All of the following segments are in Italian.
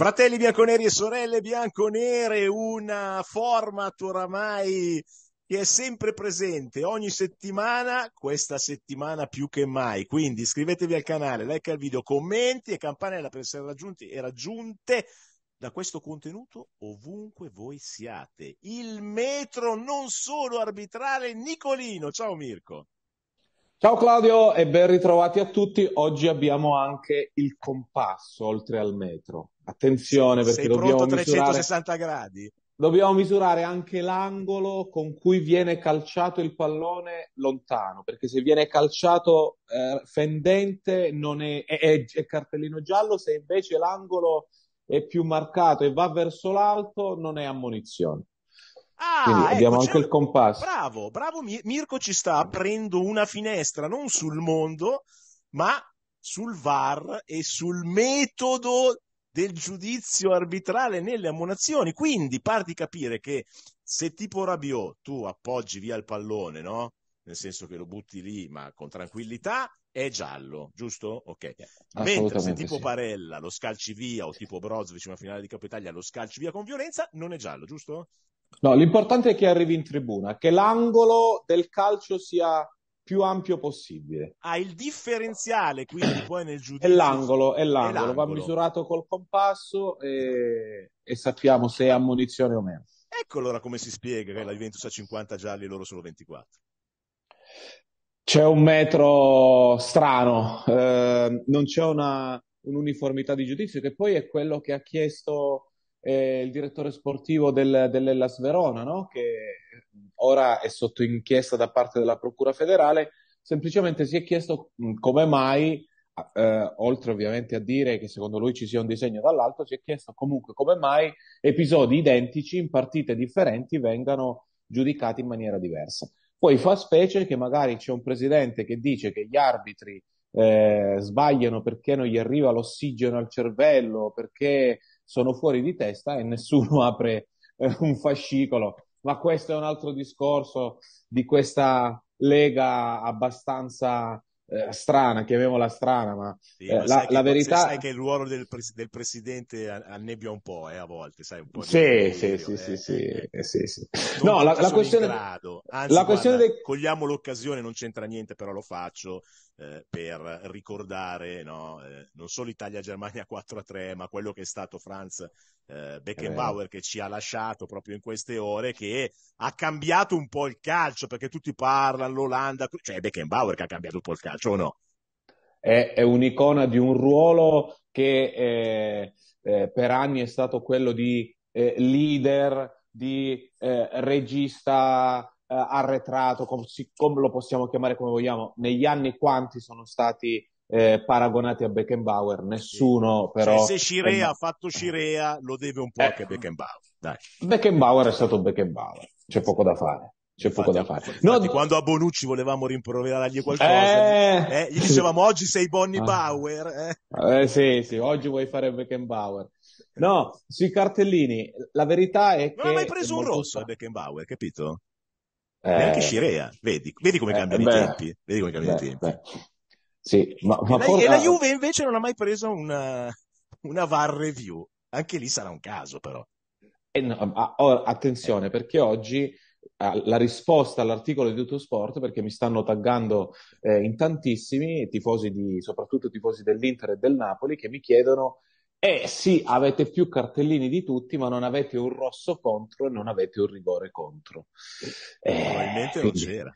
Fratelli bianconeri e sorelle bianconere, una format oramai che è sempre presente ogni settimana, questa settimana più che mai. Quindi iscrivetevi al canale, like al video, commenti e campanella per essere raggiunti e raggiunte da questo contenuto ovunque voi siate. Il metro non solo arbitrale Nicolino. Ciao Mirko. Ciao Claudio e ben ritrovati a tutti. Oggi abbiamo anche il compasso oltre al metro. Attenzione perché Sei dobbiamo pronto misurare... gradi. Dobbiamo misurare anche l'angolo con cui viene calciato il pallone lontano, perché se viene calciato eh, fendente è, è, è cartellino giallo, se invece l'angolo è più marcato e va verso l'alto non è ammonizione. Ah, Quindi abbiamo ecco, anche il compasso. Bravo, bravo Mirko ci sta aprendo una finestra non sul mondo, ma sul VAR e sul metodo del giudizio arbitrale nelle ammonazioni. Quindi parti capire che se tipo Rabiot tu appoggi via il pallone, no? Nel senso che lo butti lì, ma con tranquillità, è giallo, giusto? Ok. Eh, Mentre se tipo sì. Parella lo scalci via o tipo Brozovic in una finale di Coppa Italia lo scalci via con violenza, non è giallo, giusto? No, l'importante è che arrivi in tribuna, che l'angolo del calcio sia più ampio possibile. Ah, il differenziale quindi poi nel giudizio. È l'angolo, è l'angolo, è l'angolo. va misurato col compasso e, e sappiamo se è ammunizione o meno. Ecco allora come si spiega che la Juventus ha 50 gialli e loro solo 24. C'è un metro strano, eh, non c'è una, un'uniformità di giudizio che poi è quello che ha chiesto eh, il direttore sportivo del, dell'Ellas Verona, no? che ora è sotto inchiesta da parte della Procura federale, semplicemente si è chiesto mm, come mai, eh, oltre ovviamente a dire che secondo lui ci sia un disegno dall'alto, si è chiesto comunque come mai episodi identici in partite differenti vengano giudicati in maniera diversa. Poi fa specie che magari c'è un presidente che dice che gli arbitri eh, sbagliano perché non gli arriva l'ossigeno al cervello, perché sono fuori di testa e nessuno apre eh, un fascicolo. Ma questo è un altro discorso di questa lega abbastanza eh, strana, chiamiamola strana, ma, sì, eh, ma eh, la, che, la, verità... Sai che il ruolo del, pres- del presidente annebbia un po', eh, a volte, sai, un po'. Sì, sì, video, eh, eh, sì, sì, sì, No, la, la questione... Anzi, la guarda, questione de... cogliamo l'occasione, non c'entra niente, però lo faccio, per ricordare no, non solo Italia-Germania 4-3, ma quello che è stato Franz eh, Beckenbauer eh. che ci ha lasciato proprio in queste ore, che ha cambiato un po' il calcio, perché tutti parlano l'Olanda, cioè è Beckenbauer che ha cambiato un po' il calcio o no? È, è un'icona di un ruolo che eh, eh per anni è stato quello di eh, leader, di eh, regista arretrato, com- com- lo possiamo chiamare come vogliamo. Negli anni quanti sono stati eh, paragonati a Beckenbauer, nessuno però... Cioè, se Scirea è... ha fatto Scirea, lo deve un po' eh. anche ecco. Beckenbauer. Dai. Beckenbauer è stato Beckenbauer, c'è poco da fare. C'è infatti, da fare. Infatti, no, infatti, quando a Bonucci volevamo rimproverargli qualcosa, eh... Eh, gli dicevamo oggi sei Bonnie ah. Bauer. Eh. eh? sì, sì, oggi vuoi fare Beckenbauer. No, sui cartellini, la verità è non che... Non hai mai preso un rosso a Beckenbauer, capito? Eh, Neanche Scirea, vedi, vedi come eh, cambiano i tempi. Vedi come cambiano i tempi. Beh. Sì, ma, ma e, la, porta... e la Juve invece non ha mai preso una, una VAR review. Anche lì sarà un caso, però. Eh no, a, a, attenzione, eh. perché oggi ah, la risposta all'articolo di Sport, perché mi stanno taggando eh, in tantissimi tifosi di, soprattutto tifosi dell'Inter e del Napoli che mi chiedono eh sì, avete più cartellini di tutti, ma non avete un rosso contro e non avete un rigore contro. Eh, Probabilmente quindi, non c'era.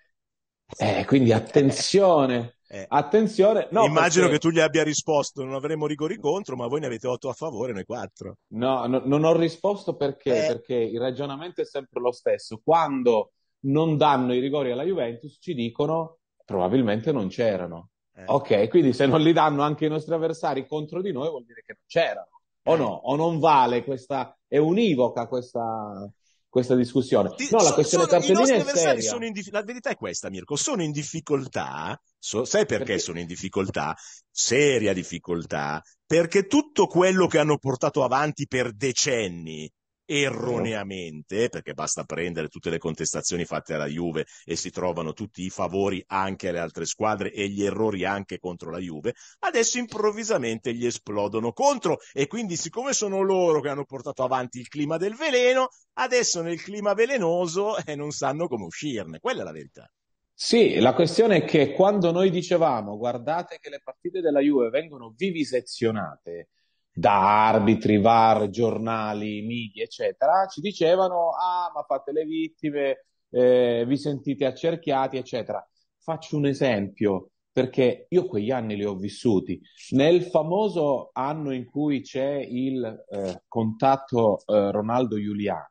Eh, quindi eh. attenzione, eh, Attenzione, no, immagino perché... che tu gli abbia risposto, non avremo rigori contro, ma voi ne avete 8 a favore, noi 4. No, no non ho risposto perché, eh. perché il ragionamento è sempre lo stesso. Quando non danno i rigori alla Juventus ci dicono probabilmente non c'erano. Eh. Ok, quindi se non li danno anche i nostri avversari contro di noi vuol dire che non c'erano. O eh. no, o non vale questa, è univoca questa, questa discussione. no, la questione sono, cartellina è seria. Dif- la verità è questa, Mirko, sono in difficoltà, so, sai perché, perché, sono in difficoltà? Seria difficoltà, perché tutto quello che hanno portato avanti per decenni erroneamente, perché basta prendere tutte le contestazioni fatte alla Juve e si trovano tutti i favori anche alle altre squadre e gli errori anche contro la Juve, adesso improvvisamente gli esplodono contro e quindi siccome sono loro che hanno portato avanti il clima del veleno, adesso nel clima velenoso eh, non sanno come uscirne, quella è la verità. Sì, la questione è che quando noi dicevamo guardate che le partite della Juve vengono vivisezionate, da arbitri, VAR, giornali, media, eccetera, ci dicevano, ah, ma fate le vittime, eh, vi sentite accerchiati, eccetera. Faccio un esempio, perché io quegli anni li ho vissuti. Nel famoso anno in cui c'è il eh, contatto eh, Ronaldo Giuliano,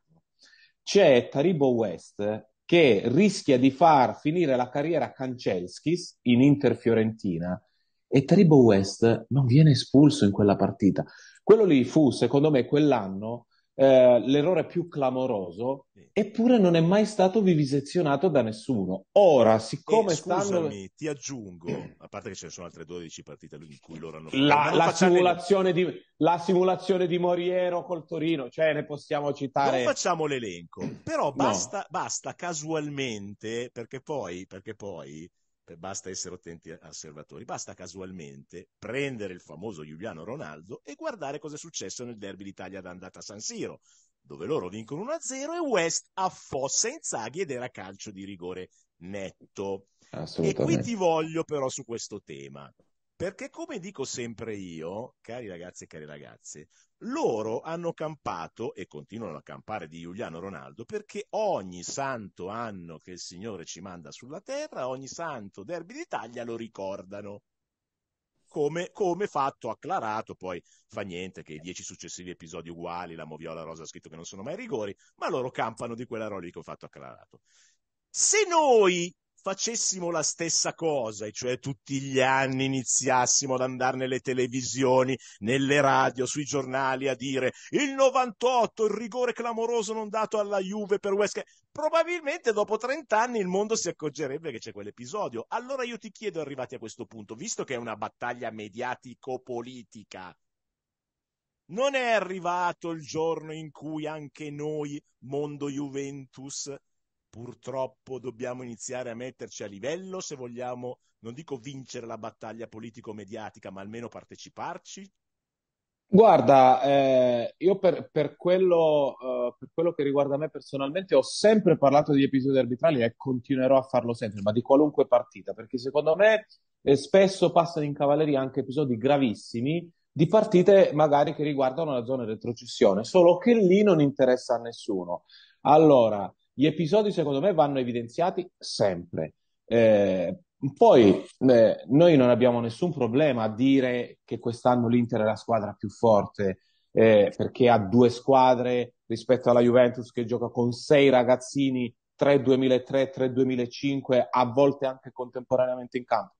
c'è Taribo West che rischia di far finire la carriera a Cancelskis in Inter Fiorentina e Tribo West non viene espulso in quella partita. Quello lì fu, secondo me, quell'anno eh, l'errore più clamoroso, eppure non è mai stato vivisezionato da nessuno. Ora, siccome eh, scusami, stanno... ti aggiungo, a parte che ce ne sono altre 12 partite in cui loro hanno... La, la, simulazione di, la, simulazione di, Moriero col Torino, cioè ne possiamo citare... Non facciamo l'elenco, però basta, no. basta casualmente, perché poi... Perché poi basta essere attenti osservatori, basta casualmente prendere il famoso Giuliano Ronaldo e guardare cosa è successo nel derby d'Italia d'andata a San Siro, dove loro vincono 1-0 e West affossa Inzaghi ed era calcio di rigore netto. E qui ti voglio però su questo tema, perché come dico sempre io, cari ragazzi e cari ragazze, loro hanno campato e continuano a campare di Giuliano Ronaldo perché ogni santo anno che il Signore ci manda sulla terra, ogni santo derby d'Italia lo ricordano. Come, come, fatto acclarato, poi fa niente che i dieci successivi episodi uguali, la Moviola Rosa ha scritto che non sono mai rigori, ma loro campano di quella roba lì che ho fatto acclarato. Se noi facessimo la stessa cosa, e cioè tutti gli anni iniziassimo ad andare nelle televisioni, nelle radio, sui giornali a dire il 98, il rigore clamoroso non dato alla Juve per West probabilmente dopo 30 anni il mondo si accorgerebbe che c'è quell'episodio. Allora io ti chiedo, arrivati a questo punto, visto che è una battaglia mediatico-politica, non è arrivato il giorno in cui anche noi, mondo Juventus, purtroppo dobbiamo iniziare a metterci a livello se vogliamo, non dico vincere la battaglia politico-mediatica, ma almeno parteciparci? Guarda, eh, io per, per, quello, eh, per, quello, che riguarda me personalmente ho sempre parlato di episodi arbitrali e continuerò a farlo sempre, ma di qualunque partita, perché secondo me eh, spesso passano in cavalleria anche episodi gravissimi di partite magari che riguardano la zona retrocessione, solo che lì non interessa a nessuno. Allora, gli episodi, secondo me, vanno evidenziati sempre. Eh, poi eh, noi non abbiamo nessun problema a dire che quest'anno l'Inter è la squadra più forte, eh, perché ha due squadre rispetto alla Juventus che gioca con sei ragazzini, tre 2003, tre 2005, a volte anche contemporaneamente in campo.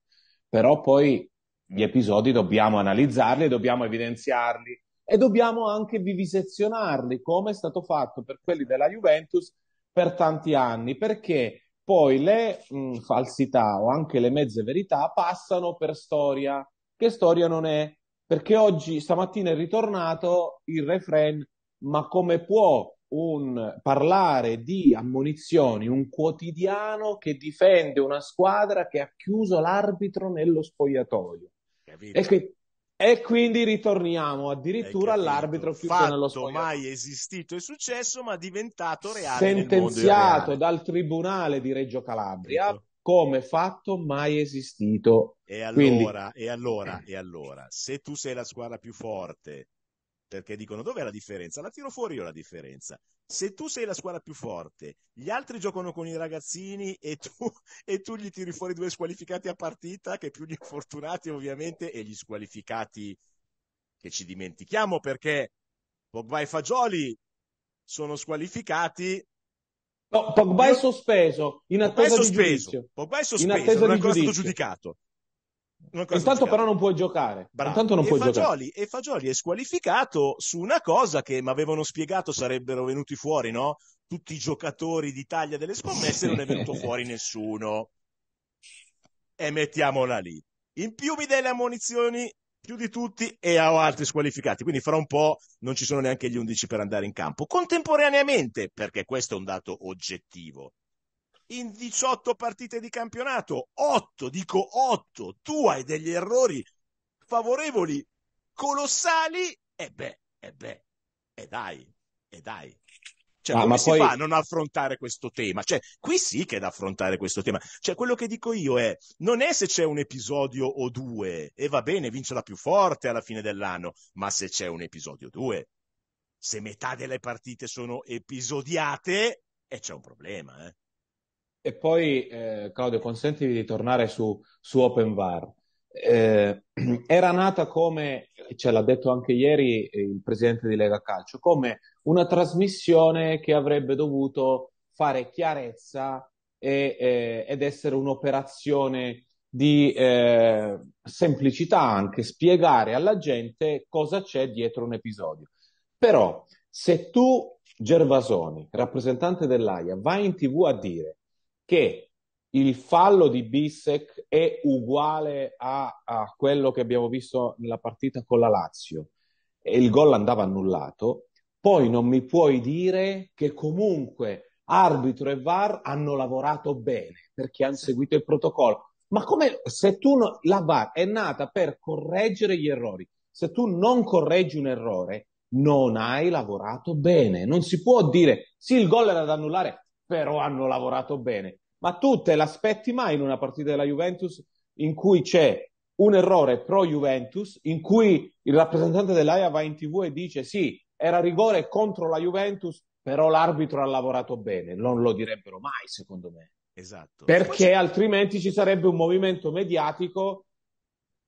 Però poi gli episodi dobbiamo analizzarli, dobbiamo evidenziarli e dobbiamo anche vivisezionarli, come è stato fatto per quelli della Juventus per tanti anni, perché poi le mh, falsità o anche le mezze verità passano per storia, che storia non è, perché oggi, stamattina è ritornato il refrain, ma come può un, parlare di ammonizioni, un quotidiano che difende una squadra che ha chiuso l'arbitro nello spogliatoio? Capito. E che e quindi ritorniamo addirittura all'arbitro chiuso Fatto nello spogliatoio. mai esistito e successo, ma diventato reale. Sentenziato dal tribunale di Reggio Calabria come fatto mai esistito. E allora, Quindi... e allora, e allora, se tu sei la squadra più forte, perché dicono dov'è la differenza? La tiro fuori io la differenza. Se tu sei la squadra più forte, gli altri giocano con i ragazzini e tu, e tu gli tiri fuori due squalificati a partita, che più gli infortunati ovviamente e gli squalificati che ci dimentichiamo perché Pogba e Fagioli sono squalificati. No, Pogba è sospeso in attesa Pogba è sospeso, di giudizio. Pogba è sospeso, non è ancora stato giudicato. Intanto però non puoi giocare. Intanto non e, puoi Fagioli, giocare. e Fagioli è squalificato su una cosa che mi avevano spiegato sarebbero venuti fuori, no? Tutti i giocatori d'Italia delle scommesse non è venuto fuori nessuno. E mettiamola lì. In più mi dai le ammonizioni più di tutti e ho altri squalificati, quindi fra un po' non ci sono neanche gli 11 per andare in campo. Contemporaneamente, perché questo è un dato oggettivo, in 18 partite di campionato, 8, dico 8, tu hai degli errori favorevoli colossali, e beh, e beh, e dai, e dai. Cioè, ah, ma si poi... fa a non affrontare questo tema? Cioè, qui sì che è da affrontare questo tema. Cioè, quello che dico io è, non è se c'è un episodio o due, e va bene, vince la più forte alla fine dell'anno, ma se c'è un episodio o due, se metà delle partite sono episodiate, e eh, c'è un problema, eh. E poi, eh, Claudio, consentimi di tornare su, su OpenVAR. Eh, era nata come, ce l'ha detto anche ieri eh, il presidente di Lega Calcio, come una trasmissione che avrebbe dovuto fare chiarezza e, eh, ed essere un'operazione di eh, semplicità anche, spiegare alla gente cosa c'è dietro un episodio. Però se tu, Gervasoni, rappresentante dell'AIA, vai in tv a dire che il fallo di Bissec è uguale a, a quello che abbiamo visto nella partita con la Lazio e il gol andava annullato, poi non mi puoi dire che comunque arbitro e VAR hanno lavorato bene perché hanno seguito il protocollo. Ma come se tu no, la VAR è nata per correggere gli errori, se tu non correggi un errore, non hai lavorato bene. Non si può dire sì, il gol era da annullare, però hanno lavorato bene ma tu te l'aspetti mai in una partita della Juventus in cui c'è un errore pro Juventus, in cui il rappresentante dell'AIA va in tv e dice sì, era rigore contro la Juventus, però l'arbitro ha lavorato bene, non lo direbbero mai secondo me. Esatto. Perché Poi... altrimenti ci sarebbe un movimento mediatico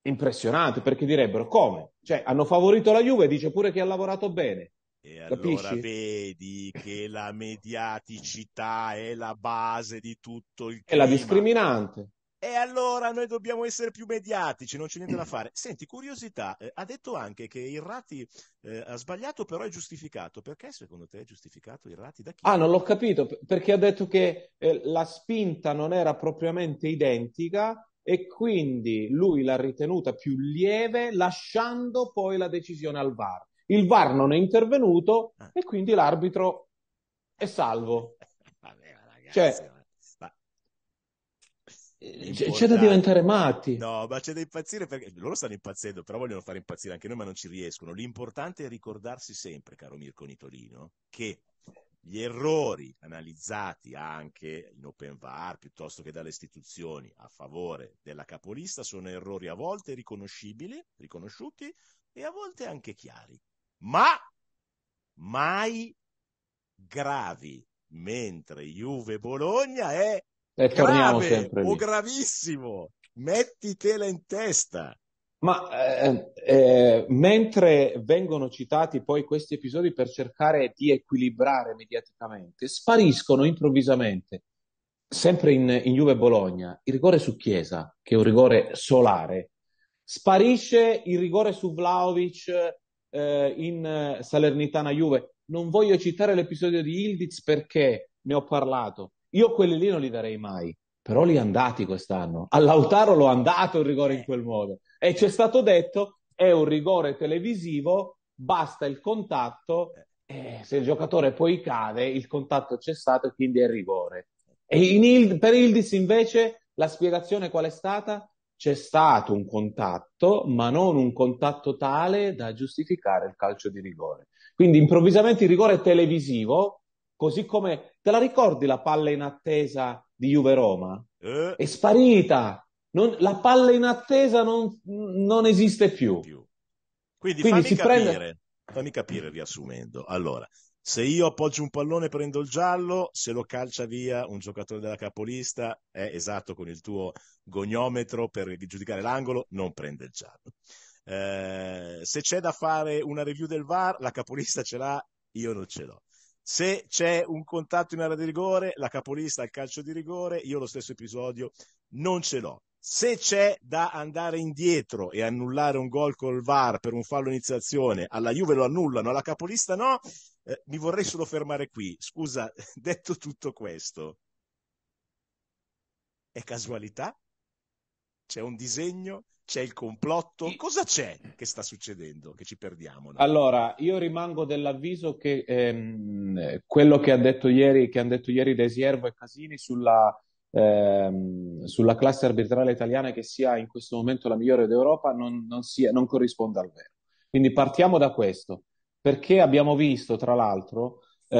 impressionante, perché direbbero come? Cioè, hanno favorito la Juve, dice pure che ha lavorato bene. E allora vedi che la mediaticità è la base di tutto il clima. È la discriminante. E allora noi dobbiamo essere più mediatici, non c'è niente da fare. Senti, curiosità, eh, ha detto anche che Irrati eh, ha sbagliato, però è giustificato. Perché secondo te è giustificato Irrati da chi? Ah, non l'ho capito, perché ha detto che eh, la spinta non era propriamente identica e quindi lui l'ha ritenuta più lieve, lasciando poi la decisione al VAR il VAR non è intervenuto ah. e quindi l'arbitro è salvo. Vabbè, ragazzi, cioè, ma... Eh, cioè, c'è da diventare matti. No, ma c'è da impazzire perché loro stanno impazzendo, però vogliono fare impazzire anche noi, ma non ci riescono. L'importante è ricordarsi sempre, caro Mirko Nitolino, che gli errori analizzati anche in Open VAR piuttosto che dalle istituzioni a favore della capolista sono errori a volte riconoscibili, riconosciuti e a volte anche chiari ma mai gravi, mentre Juve-Bologna è e torniamo grave sempre lì. gravissimo. Mettitela in testa. Ma eh, eh, eh, mentre vengono citati poi questi episodi per cercare di equilibrare mediaticamente, spariscono improvvisamente, sempre in, in Juve Bologna, il rigore su Chiesa, che è un rigore solare, sparisce il rigore su Vlaovic eh, in eh, Salernitana Juve. Non voglio citare l'episodio di Ildiz perché ne ho parlato. Io quelli lì non li darei mai, però li andati quest'anno. All'Autaro l'ho andato il rigore in quel modo. E ci è stato detto, è un rigore televisivo, basta il contatto, eh, se il giocatore poi cade, il contatto c'è stato e quindi è rigore. E in Ild- per Ildiz invece la spiegazione qual è stata? c'è stato un contatto, ma non un contatto tale da giustificare il calcio di rigore. Quindi improvvisamente il rigore televisivo, così come te la ricordi la palla in attesa di Juve Roma? Eh. È sparita. Non, la palla in attesa non, non esiste più. più. Quindi, Quindi fammi, capire, prende... fammi capire riassumendo. Allora, se io appoggio un pallone prendo il giallo, se lo calcia via un giocatore della capolista, è esatto con il tuo goniometro per giudicare l'angolo, non prende il giallo. Eh, se c'è da fare una review del VAR, la capolista ce l'ha, io non ce l'ho. Se c'è un contatto in area di rigore, la capolista al calcio di rigore, io lo stesso episodio non ce l'ho. Se c'è da andare indietro e annullare un gol col VAR per un fallo iniziazione, alla Juve lo annullano, alla capolista no, eh, mi vorrei solo fermare qui. Scusa, detto tutto questo, è casualità? C'è un disegno? C'è il complotto? Cosa c'è che sta succedendo che ci perdiamo? No? Allora, io rimango dell'avviso che ehm, quello che, ha detto ieri, che hanno detto ieri Desiervo e Casini sulla, ehm, sulla, classe arbitrale italiana che sia in questo momento la migliore d'Europa non, non, sia, non corrisponde al vero. Quindi partiamo da questo perché abbiamo visto, tra l'altro, eh,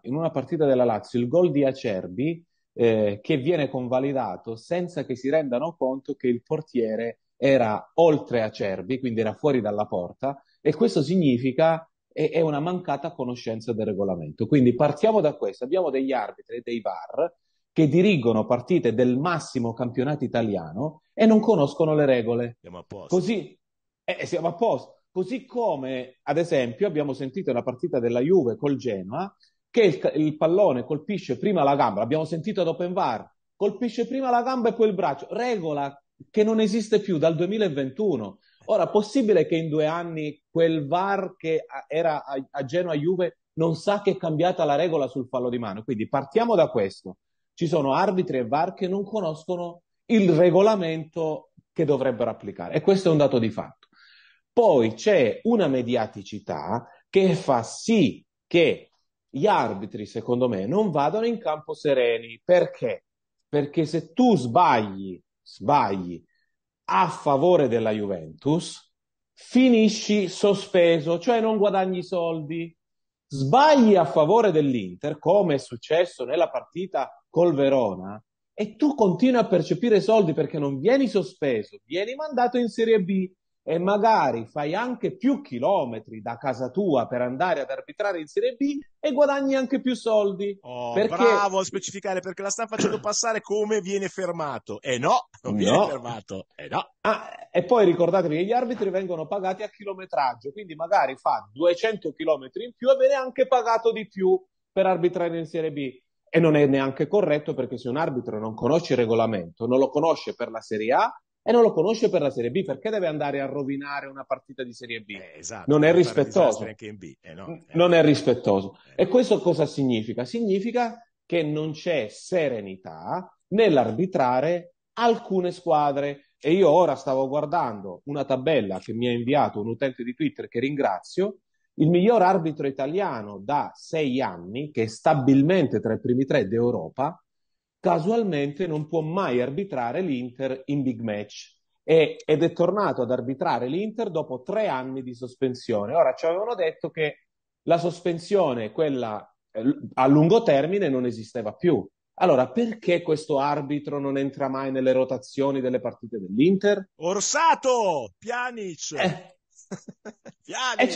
in una partita della Lazio il gol di Acerbi eh, che viene convalidato senza che si rendano conto che il portiere era oltre Acerbi, quindi era fuori dalla porta, e questo significa e è una mancata conoscenza del regolamento. Quindi partiamo da questo. Abbiamo degli arbitri, e dei VAR, che dirigono partite del massimo campionato italiano e non conoscono le regole. Siamo a posto. Così eh, siamo a posto. Così come, ad esempio, abbiamo sentito la partita della Juve col Genoa, che il, il pallone colpisce prima la gamba, l'abbiamo sentito ad Open VAR, colpisce prima la gamba e poi il braccio, regola che non esiste più dal 2021. Ora, possibile che in due anni quel VAR che era a, a Genoa Juve non sa che è cambiata la regola sul fallo di mano? Quindi partiamo da questo. Ci sono arbitri e VAR che non conoscono il regolamento che dovrebbero applicare e questo è un dato di fatto. Poi c'è una mediaticità che fa sì che gli arbitri, secondo me, non vadano in campo sereni. Perché? Perché se tu sbagli, sbagli a favore della Juventus, finisci sospeso, cioè non guadagni soldi. Sbagli a favore dell'Inter, come è successo nella partita col Verona, e tu continui a percepire soldi perché non vieni sospeso, vieni mandato in Serie B e magari fai anche più chilometri da casa tua per andare ad arbitrare in Serie B e guadagni anche più soldi. Oh, perché... Bravo a specificare perché la stanno facendo passare come viene fermato. E eh no, non no. viene fermato. Eh no. ah, e poi ricordatevi che gli arbitri vengono pagati a chilometraggio, quindi magari fa 200 chilometri in più e viene anche pagato di più per arbitrare in Serie B. E non è neanche corretto perché se un arbitro non conosce il regolamento, non lo conosce per la Serie A, e non lo conosce per la Serie B, perché deve andare a rovinare una partita di Serie B? Eh, esatto, non è rispettoso. Eh, no. Eh. non è rispettoso. Eh. E questo cosa significa? Significa che non c'è serenità nell'arbitrare alcune squadre. E io ora stavo guardando una tabella che mi ha inviato un utente di Twitter che ringrazio, il miglior arbitro italiano da sei anni, che è stabilmente tra i primi tre d'Europa, casualmente non può mai arbitrare l'Inter in big match e, ed è tornato ad arbitrare l'Inter dopo tre anni di sospensione. Ora ci avevano detto che la sospensione, quella eh, a lungo termine, non esisteva più. Allora, perché questo arbitro non entra mai nelle rotazioni delle partite dell'Inter? Orsato! Pianic! Eh. Pianic!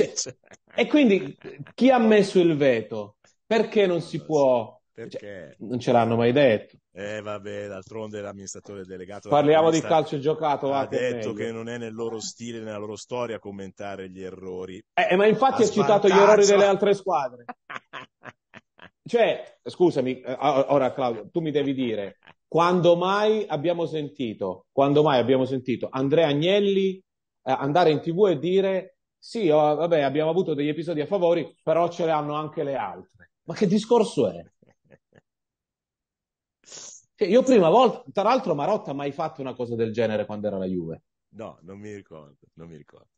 E, e quindi chi ha messo il veto? Perché non si può cioè, Perché? Cioè, non ce l'hanno mai detto. Eh vabbè, d'altronde l'amministratore delegato... Parliamo di calcio giocato. Ha detto che non è nel loro stile, nella loro storia commentare gli errori. Eh, ma infatti ha citato gli errori delle altre squadre. cioè, scusami, eh, ora Claudio, tu mi devi dire, quando mai abbiamo sentito, quando mai abbiamo sentito Andrea Agnelli eh, andare in tv e dire sì, oh, vabbè, abbiamo avuto degli episodi a favore, però ce le hanno anche le altre. Ma che discorso è? Cioè, io prima volta, tra l'altro Marotta ha mai fatto una cosa del genere quando era la Juve? No, non mi ricordo, non mi ricordo.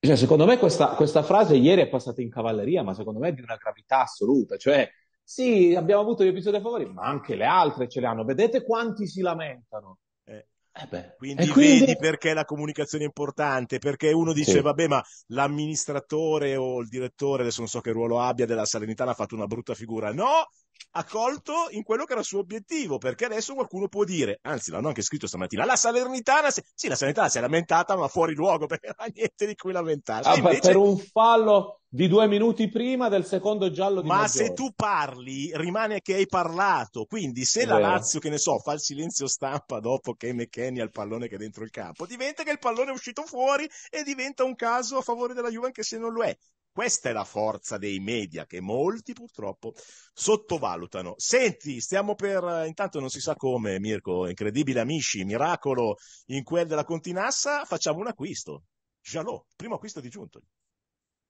Cioè, secondo me questa, questa, frase ieri è passata in cavalleria, ma secondo me è di una gravità assoluta. Cioè, sì, abbiamo avuto gli episodi a favore, ma anche le altre ce le hanno. Vedete quanti si lamentano. Eh. Eh quindi, quindi, vedi perché la comunicazione è importante, perché uno dice sì. vabbè ma l'amministratore o il direttore, adesso non so che ruolo abbia, della Salernitana ha fatto una brutta figura. No, ha colto in quello che era il suo obiettivo, perché adesso qualcuno può dire, anzi l'hanno anche scritto stamattina, la Salernitana, si, sì la Salernitana si è lamentata ma fuori luogo, perché non ha niente di cui lamentarsi. Ah, invece... Per un fallo di due minuti prima del secondo giallo di Ma Maggiore. se tu parli, rimane che hai parlato, quindi se la Lazio, che ne so, fa il silenzio stampa dopo che McKenny ha il pallone che è dentro il campo, diventa che il pallone è uscito fuori e diventa un caso a favore della Juve anche se non lo è. Questa è la forza dei media che molti purtroppo sottovalutano. Senti, stiamo per, eh, intanto non si sa come, Mirko, incredibile amici, miracolo in quel della Continassa, facciamo un acquisto. Jalò, primo acquisto di Giuntoli.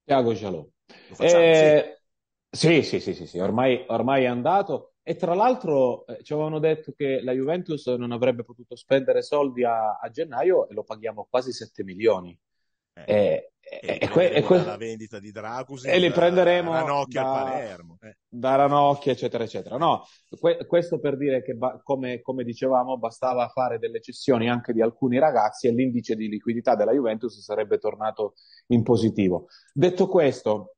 Tiago Jalò. Eh, sì. Sì, sì, sì, sì, ormai, ormai è andato. E tra l'altro eh, ci avevano detto che la Juventus non avrebbe potuto spendere soldi a, a gennaio e lo paghiamo quasi 7 milioni. Eh, eh, e, e, e que- la vendita di Dracus e li prenderemo da Ranocchia da, a Palermo eh. da Ranocchia eccetera eccetera no, que- questo per dire che ba- come, come, dicevamo bastava fare delle cessioni anche di alcuni ragazzi e l'indice di liquidità della Juventus sarebbe tornato in positivo detto questo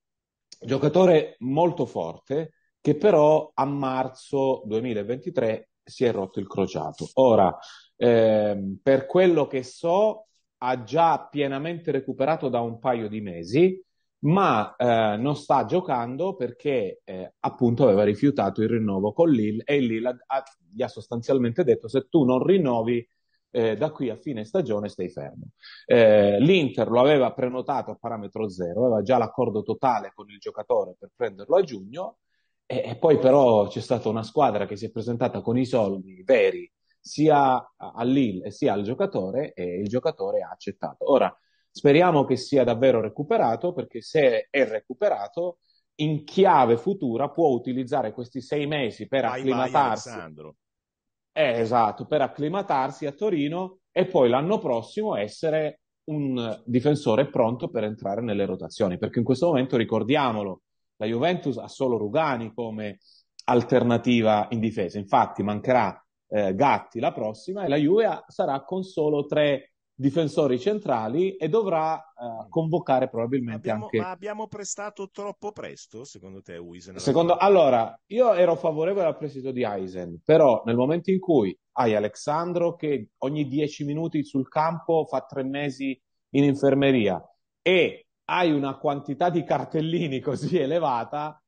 giocatore molto forte che però a marzo 2023 si è rotto il crociato ora ehm, per quello che so ha già pienamente recuperato da un paio di mesi, ma eh, non sta giocando perché eh, appunto aveva rifiutato il rinnovo con Lille e Lille ha, ha, gli ha sostanzialmente detto se tu non rinnovi eh, da qui a fine stagione stai fermo. Eh, L'Inter lo aveva prenotato a parametro zero, aveva già l'accordo totale con il giocatore per prenderlo a giugno e, e poi però c'è stata una squadra che si è presentata con i soldi veri sia a e sia al giocatore e il giocatore ha accettato. Ora, speriamo che sia davvero recuperato perché se è recuperato in chiave futura può utilizzare questi sei mesi per vai acclimatarsi. Vai eh, esatto, per acclimatarsi a Torino e poi l'anno prossimo essere un difensore pronto per entrare nelle rotazioni, perché in questo momento ricordiamolo, la Juventus ha solo Rugani come alternativa in difesa, infatti mancherà eh, Gatti la prossima e la Juve sarà con solo tre difensori centrali e dovrà eh, mm. convocare probabilmente abbiamo, anche... Ma abbiamo prestato troppo presto, secondo te, Wisen? Secondo... Allora, io ero favorevole al prestito di Eisen, però nel momento in cui hai Alexandro che ogni dieci minuti sul campo fa tre mesi in infermeria e hai una quantità di cartellini così elevata,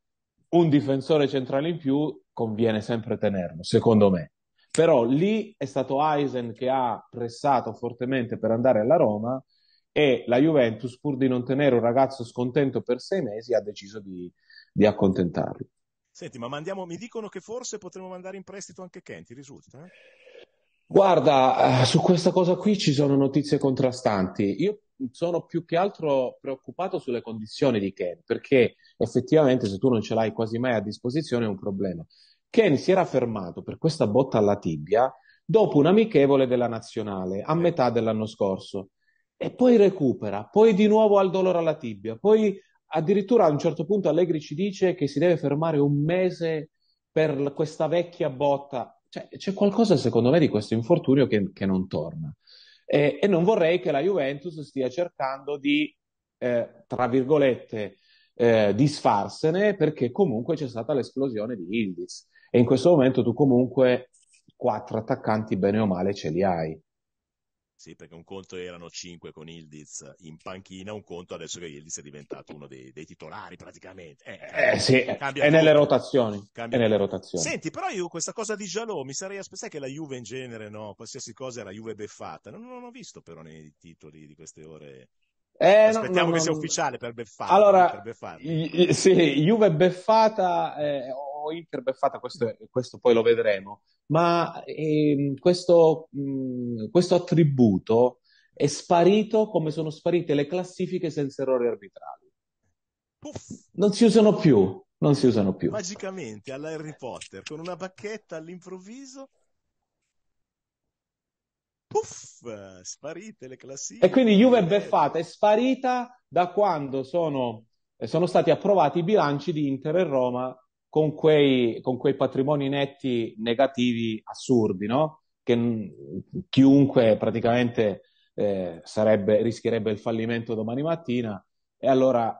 un difensore centrale in più conviene sempre tenerlo, secondo me però lì è stato Eisen che ha pressato fortemente per andare alla Roma e la Juventus, pur di non tenere un ragazzo scontento per sei mesi, ha deciso di, di accontentarlo. Senti, ma mandiamo, mi dicono che forse potremmo mandare in prestito anche Kenti, risulta? Eh? Guarda, eh, su questa cosa qui ci sono notizie contrastanti. Io sono più che altro preoccupato sulle condizioni di Kent, perché effettivamente se tu non ce l'hai quasi mai a disposizione è un problema. Ken si era fermato per questa botta alla tibia dopo un amichevole della nazionale a metà dell'anno scorso e poi recupera, poi di nuovo al dolore alla tibia, poi addirittura a un certo punto Allegri ci dice che si deve fermare un mese per questa vecchia botta. Cioè, c'è qualcosa secondo me di questo infortunio che, che non torna. E, e, non vorrei che la Juventus stia cercando di, eh, tra virgolette, eh, disfarsene perché comunque c'è stata l'esplosione di Ildiz. E in questo momento tu comunque quattro attaccanti bene o male ce li hai. Sì, perché un conto erano cinque con Ildiz in panchina, un conto adesso che Ildiz è diventato uno dei, dei titolari praticamente. Eh, eh, eh sì, è nelle rotazioni. Cambia è nelle rotazioni. Senti, però io questa cosa di Giallo mi sarei aspettato, che la Juve in genere, no, qualsiasi cosa era Juve beffata. Non, non ho visto però nei titoli di queste ore. Eh, Aspettiamo no, no, che sia ufficiale per beffare. Allora, per beffare. sì, Juve beffata, eh, Inter beffata, questo, questo poi lo vedremo, ma eh, questo, mh, mm, questo attributo è sparito come sono sparite le classifiche senza errori arbitrali. Puff. Non si usano più, non si usano più. Magicamente alla Harry Potter, con una bacchetta all'improvviso. Puff, sparite le classifiche. E quindi Juve beffata è sparita da quando sono, sono stati approvati i bilanci di Inter e Roma con quei, con quei patrimoni netti negativi assurdi, no? che chiunque praticamente eh, sarebbe, rischierebbe il fallimento domani mattina e allora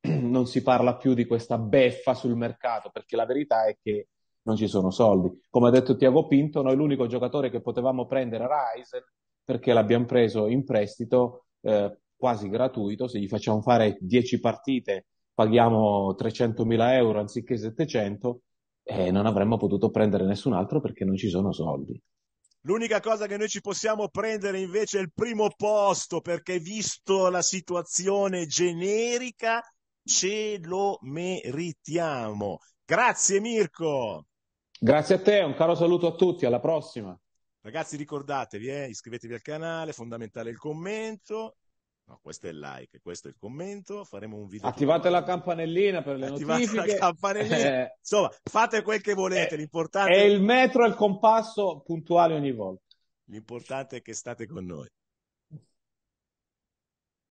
non si parla più di questa beffa sul mercato perché la verità è che non ci sono soldi. Come ha detto Tiago Pinto, noi l'unico giocatore che potevamo prendere era Ryzen perché l'abbiamo preso in prestito eh, quasi gratuito, se gli facciamo fare 10 partite paghiamo 300.000 euro anziché 700 e eh, non avremmo potuto prendere nessun altro perché non ci sono soldi. L'unica cosa che noi ci possiamo prendere invece è il primo posto perché visto la situazione generica ce lo meritiamo. Grazie Mirko. Grazie a te, un caro saluto a tutti, alla prossima. Ragazzi ricordatevi, eh, iscrivetevi al canale, fondamentale il commento No, questo è il like, questo è il commento. Faremo un video. Attivate la campanellina per le Attivate notifiche. La campanellina. Eh, Insomma, fate quel che volete. Eh, l'importante è il metro e il compasso puntuali ogni volta. L'importante è che state con noi.